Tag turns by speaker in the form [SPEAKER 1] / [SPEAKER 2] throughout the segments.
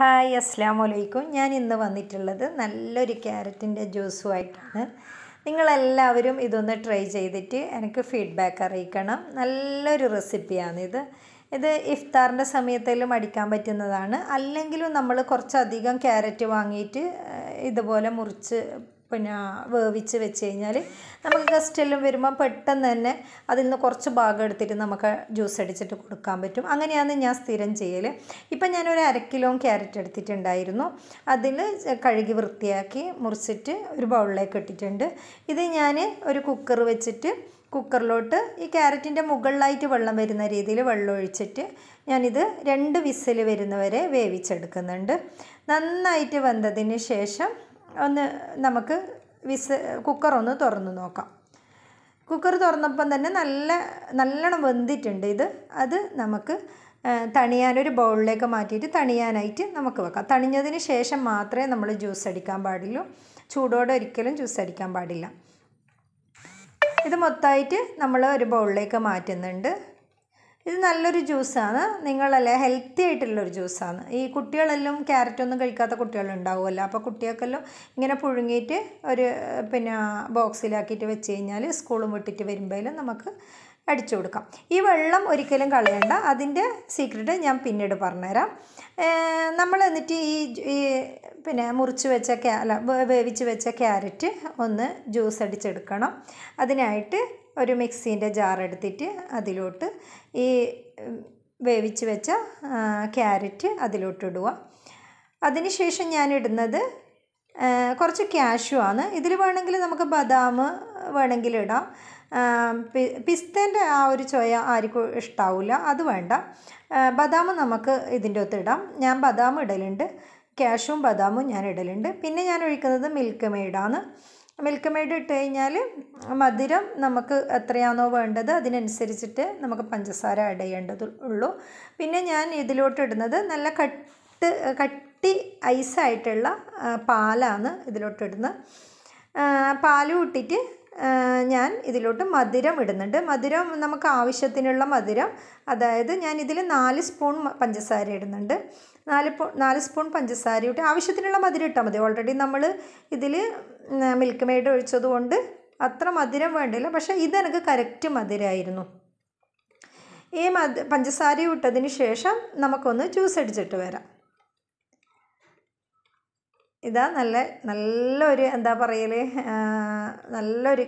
[SPEAKER 1] hi അസ്സാം വലൈക്കും ഞാൻ ഇന്ന് വന്നിട്ടുള്ളത് നല്ലൊരു ക്യാരറ്റിൻ്റെ ജ്യൂസുമായിട്ടാണ് നിങ്ങളെല്ലാവരും ഇതൊന്ന് ട്രൈ ചെയ്തിട്ട് എനിക്ക് ഫീഡ്ബാക്ക് അറിയിക്കണം നല്ലൊരു റെസിപ്പിയാണിത് ഇത് ഇഫ്താറിൻ്റെ സമയത്തെല്ലാം അടിക്കാൻ പറ്റുന്നതാണ് അല്ലെങ്കിലും നമ്മൾ കുറച്ചധികം ക്യാരറ്റ് വാങ്ങിയിട്ട് ഇതുപോലെ മുറിച്ച് പിന്നെ വേവിച്ച് വെച്ച് കഴിഞ്ഞാൽ നമുക്ക് ഗസ്റ്റെല്ലാം വരുമ്പോൾ പെട്ടെന്ന് തന്നെ അതിൽ നിന്ന് കുറച്ച് ഭാഗം എടുത്തിട്ട് നമുക്ക് ജ്യൂസ് അടിച്ചിട്ട് കൊടുക്കാൻ പറ്റും അങ്ങനെയാണ് ഞാൻ സ്ഥിരം ചെയ്യൽ ഇപ്പം ഞാനൊരു കിലോ ക്യാരറ്റ് എടുത്തിട്ടുണ്ടായിരുന്നു അതിൽ കഴുകി വൃത്തിയാക്കി മുറിച്ചിട്ട് ഒരു ബൗളിലേക്ക് ഇട്ടിട്ടുണ്ട് ഇത് ഞാൻ ഒരു കുക്കർ വെച്ചിട്ട് കുക്കറിലോട്ട് ഈ ക്യാരറ്റിൻ്റെ മുകളിലായിട്ട് വെള്ളം വരുന്ന രീതിയിൽ വെള്ളം ഒഴിച്ചിട്ട് ഞാനിത് രണ്ട് വിസിൽ വരുന്നവരെ വേവിച്ചെടുക്കുന്നുണ്ട് നന്നായിട്ട് വെന്തതിന് ശേഷം ഒന്ന് നമുക്ക് വിസ് കുക്കറൊന്ന് തുറന്ന് നോക്കാം കുക്കർ തുറന്നപ്പം തന്നെ നല്ല നല്ലോണം വെന്തിട്ടുണ്ട് ഇത് അത് നമുക്ക് തണിയാനൊരു ബൗളിലേക്ക് മാറ്റിയിട്ട് തണിയാനായിട്ട് നമുക്ക് വെക്കാം തണിഞ്ഞതിന് ശേഷം മാത്രമേ നമ്മൾ ജ്യൂസ് അടിക്കാൻ പാടുള്ളൂ ചൂടോടെ ഒരിക്കലും ജ്യൂസ് അടിക്കാൻ പാടില്ല ഇത് മൊത്തമായിട്ട് നമ്മൾ ഒരു ബൗളിലേക്ക് മാറ്റുന്നുണ്ട് ഇത് നല്ലൊരു ജ്യൂസാണ് നിങ്ങളല്ലേ ഹെൽത്തി ആയിട്ടുള്ളൊരു ജ്യൂസാണ് ഈ കുട്ടികളെല്ലാം ക്യാരറ്റ് ഒന്നും കഴിക്കാത്ത കുട്ടികളുണ്ടാവുമല്ലോ അപ്പോൾ കുട്ടികൾക്കെല്ലാം ഇങ്ങനെ പുഴുങ്ങിയിട്ട് ഒരു പിന്നെ ബോക്സിലാക്കിയിട്ട് വെച്ച് കഴിഞ്ഞാൽ സ്കൂളും വിട്ടിട്ട് വരുമ്പോഴും നമുക്ക് അടിച്ചു കൊടുക്കാം ഈ വെള്ളം ഒരിക്കലും കളയണ്ട അതിൻ്റെ സീക്രട്ട് ഞാൻ പിന്നീട് പറഞ്ഞുതരാം നമ്മൾ എന്നിട്ട് ഈ പിന്നെ മുറിച്ച് വെച്ച ക്യാ അല്ല വേവിച്ച് വെച്ച ക്യാരറ്റ് ഒന്ന് ജ്യൂസ് അടിച്ചെടുക്കണം അതിനായിട്ട് ഒരു മിക്സീൻ്റെ ജാർ എടുത്തിട്ട് അതിലോട്ട് ഈ വേവിച്ച് വെച്ച ക്യാരറ്റ് അതിലോട്ടിടുക ഇടുക അതിനുശേഷം ഞാൻ ഇടുന്നത് കുറച്ച് ക്യാഷ്യൂ ആണ് ഇതിൽ വേണമെങ്കിൽ നമുക്ക് ബദാം വേണമെങ്കിൽ ഇടാം പിസ്തേൻ്റെ ആ ഒരു ചോയ ആർക്കും ഇഷ്ടാവില്ല അത് വേണ്ട ബദാം നമുക്ക് ഇതിൻ്റെ ഒത്ത് ഇടാം ഞാൻ ബദാം ഇടലുണ്ട് ക്യാഷും ബദാമും ഞാൻ ഇടലുണ്ട് പിന്നെ ഞാൻ ഒഴിക്കുന്നത് മിൽക്ക് മെയ്ഡാണ് മിൽക്ക് മെയ്ഡ് ഇട്ട് കഴിഞ്ഞാൽ മധുരം നമുക്ക് എത്രയാണോ വേണ്ടത് അതിനനുസരിച്ചിട്ട് നമുക്ക് പഞ്ചസാര ആഡ് ഉള്ളൂ പിന്നെ ഞാൻ ഇതിലോട്ട് ഇടുന്നത് നല്ല കട്ട് കട്ട് കട്ടി ഐസായിട്ടുള്ള പാലാണ് ഇതിലോട്ടിടുന്നത് പാലും ഇട്ടിട്ട് ഞാൻ ഇതിലോട്ട് മധുരം ഇടുന്നുണ്ട് മധുരം നമുക്ക് ആവശ്യത്തിനുള്ള മധുരം അതായത് ഞാൻ ഇതിൽ നാല് സ്പൂൺ പഞ്ചസാര ഇടുന്നുണ്ട് നാല് നാല് സ്പൂൺ പഞ്ചസാര ഇട്ട് ആവശ്യത്തിനുള്ള മധുരം ഇട്ടാൽ മതി ഓൾറെഡി നമ്മൾ ഇതിൽ മിൽക്ക് മെയ്ഡ് ഒഴിച്ചതുകൊണ്ട് അത്ര മധുരം വേണ്ടില്ല പക്ഷേ ഇതെനിക്ക് കറക്റ്റ് മധുരമായിരുന്നു ഈ മധു പഞ്ചസാര ഇട്ടതിന് ശേഷം നമുക്കൊന്ന് ജ്യൂസ് അടിച്ചിട്ട് വരാം ഇതാ നല്ല നല്ലൊരു എന്താ പറയൽ നല്ലൊരു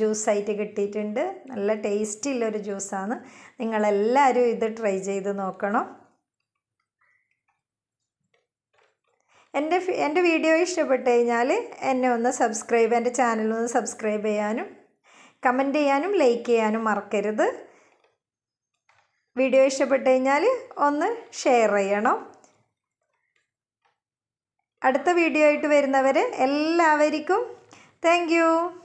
[SPEAKER 1] ജ്യൂസായിട്ട് കിട്ടിയിട്ടുണ്ട് നല്ല ടേസ്റ്റുള്ളൊരു ജ്യൂസാണ് നിങ്ങളെല്ലാവരും ഇത് ട്രൈ ചെയ്ത് നോക്കണം എൻ്റെ എൻ്റെ വീഡിയോ ഇഷ്ടപ്പെട്ട് കഴിഞ്ഞാൽ എന്നെ ഒന്ന് സബ്സ്ക്രൈബ് എൻ്റെ ചാനലൊന്ന് സബ്സ്ക്രൈബ് ചെയ്യാനും കമൻറ്റ് ചെയ്യാനും ലൈക്ക് ചെയ്യാനും മറക്കരുത് വീഡിയോ ഇഷ്ടപ്പെട്ട് കഴിഞ്ഞാൽ ഒന്ന് ഷെയർ ചെയ്യണം അടുത്ത വീഡിയോ ആയിട്ട് വരുന്നവർ എല്ലാവർക്കും താങ്ക്